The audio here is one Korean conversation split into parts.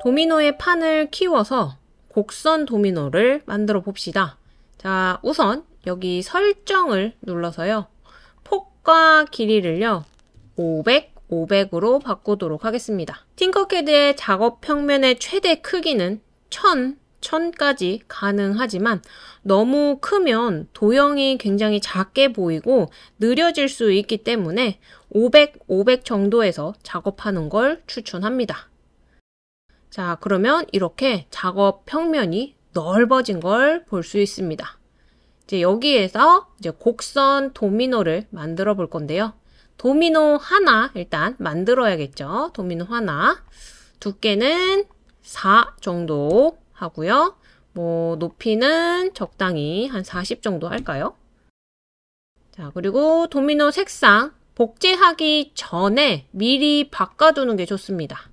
도미노의 판을 키워서 곡선 도미노를 만들어 봅시다. 자, 우선 여기 설정을 눌러서요. 폭과 길이를요. 500, 500으로 바꾸도록 하겠습니다. 팅커캐드의 작업 평면의 최대 크기는 1000, 1000까지 가능하지만 너무 크면 도형이 굉장히 작게 보이고 느려질 수 있기 때문에 500, 500 정도에서 작업하는 걸 추천합니다. 자, 그러면 이렇게 작업 평면이 넓어진 걸 볼 수 있습니다. 이제 여기에서 이제 곡선 도미노를 만들어 볼 건데요. 도미노 하나 일단 만들어야겠죠. 도미노 하나. 두께는 4 정도 하고요. 뭐 높이는 적당히 한 40 정도 할까요? 자, 그리고 도미노 색상 복제하기 전에 미리 바꿔두는 게 좋습니다.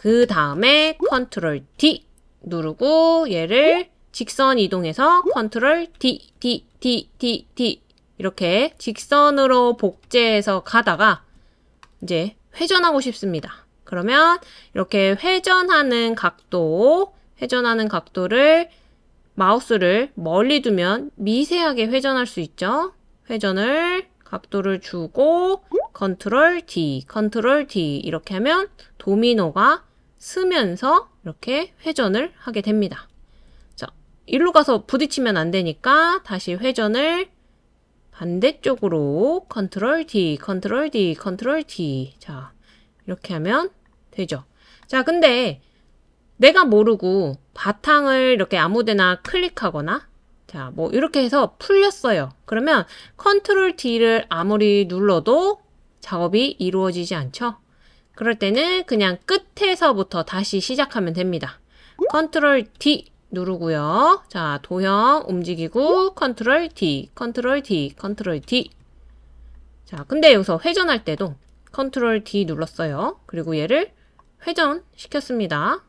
그 다음에 컨트롤 D 누르고 얘를 직선 이동해서 컨트롤 D, D, D, D, D 이렇게 직선으로 복제해서 가다가 이제 회전하고 싶습니다. 그러면 이렇게 회전하는 각도, 회전하는 각도를 마우스를 멀리 두면 미세하게 회전할 수 있죠. 회전을 각도를 주고 컨트롤 D, 컨트롤 D 이렇게 하면 도미노가 쓰면서 이렇게 회전을 하게 됩니다. 자, 일로 가서 부딪히면 안 되니까 다시 회전을 반대쪽으로 컨트롤 D, 컨트롤 D, 컨트롤 D. 자, 이렇게 하면 되죠. 자, 근데 내가 모르고 바탕을 이렇게 아무데나 클릭하거나 자, 뭐 이렇게 해서 풀렸어요. 그러면 컨트롤 D를 아무리 눌러도 작업이 이루어지지 않죠? 그럴 때는 그냥 끝에서부터 다시 시작하면 됩니다. 컨트롤 D 누르고요. 자, 도형 움직이고 컨트롤 D, 컨트롤 D, 컨트롤 D. 자, 근데 여기서 회전할 때도 컨트롤 D 눌렀어요. 그리고 얘를 회전시켰습니다.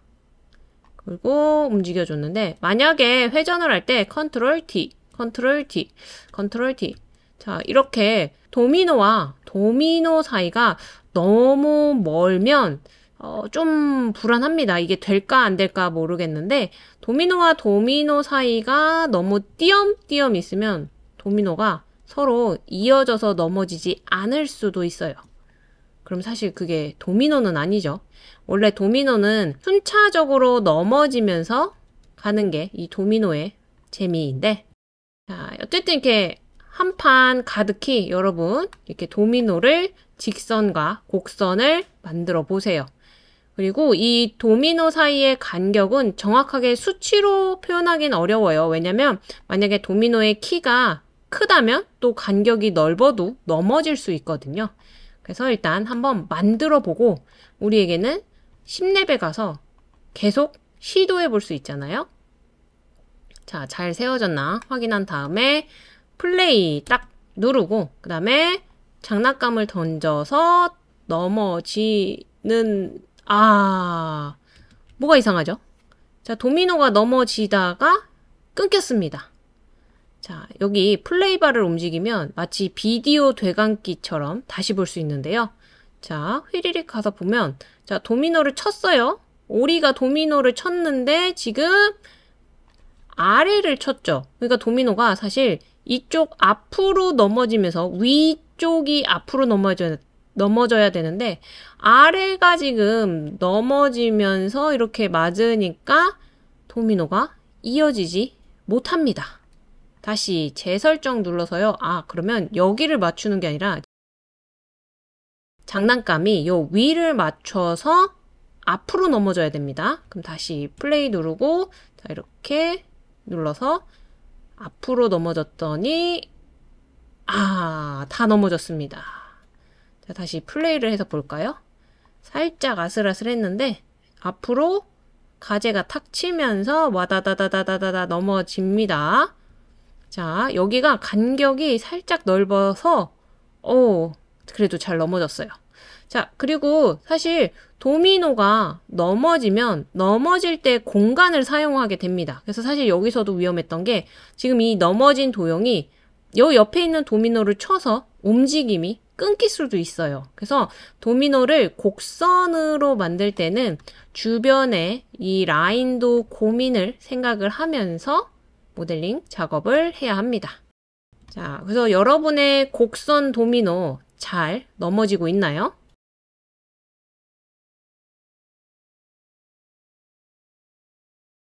그리고 움직여줬는데 만약에 회전을 할 때 컨트롤 D, 컨트롤 D, 컨트롤 D 자, 이렇게 도미노와 도미노 사이가 너무 멀면 어, 좀 불안합니다. 이게 될까 안 될까 모르겠는데 도미노와 도미노 사이가 너무 띄엄띄엄 있으면 도미노가 서로 이어져서 넘어지지 않을 수도 있어요. 그럼 사실 그게 도미노는 아니죠. 원래 도미노는 순차적으로 넘어지면서 가는 게 이 도미노의 재미인데 자, 어쨌든 이렇게 한판 가득히 여러분 이렇게 도미노를 직선과 곡선을 만들어 보세요. 그리고 이 도미노 사이의 간격은 정확하게 수치로 표현하기는 어려워요. 왜냐면 만약에 도미노의 키가 크다면 또 간격이 넓어도 넘어질 수 있거든요. 그래서 일단 한번 만들어 보고 우리에게는 10렙에 가서 계속 시도해 볼 수 있잖아요. 자, 잘 세워졌나 확인한 다음에 플레이 딱 누르고 그 다음에 장난감을 던져서 넘어지는 아 뭐가 이상하죠? 자 도미노가 넘어지다가 끊겼습니다. 자 여기 플레이바를 움직이면 마치 비디오 되감기처럼 다시 볼 수 있는데요. 자 휘리릭 가서 보면 자 도미노를 쳤어요. 오리가 도미노를 쳤는데 지금 아래를 쳤죠. 그러니까 도미노가 사실 이쪽 앞으로 넘어지면서 위쪽이 앞으로 넘어져야, 넘어져야 되는데 아래가 지금 넘어지면서 이렇게 맞으니까 도미노가 이어지지 못합니다. 다시 재설정 눌러서요. 아, 그러면 여기를 맞추는 게 아니라 장난감이 요 위를 맞춰서 앞으로 넘어져야 됩니다. 그럼 다시 플레이 누르고 자, 이렇게 눌러서 앞으로 넘어졌더니 아, 다 넘어졌습니다. 자, 다시 플레이를 해서 볼까요? 살짝 아슬아슬했는데 앞으로 가재가 탁 치면서 와다다다다다다 넘어집니다. 자, 여기가 간격이 살짝 넓어서 오, 그래도 잘 넘어졌어요. 자, 그리고 사실 도미노가 넘어지면 넘어질 때 공간을 사용하게 됩니다. 그래서 사실 여기서도 위험했던 게 지금 이 넘어진 도형이 요 옆에 있는 도미노를 쳐서 움직임이 끊길 수도 있어요. 그래서 도미노를 곡선으로 만들 때는 주변에 이 라인도 고민을 생각을 하면서 모델링 작업을 해야 합니다. 자, 그래서 여러분의 곡선 도미노 잘 넘어지고 있나요?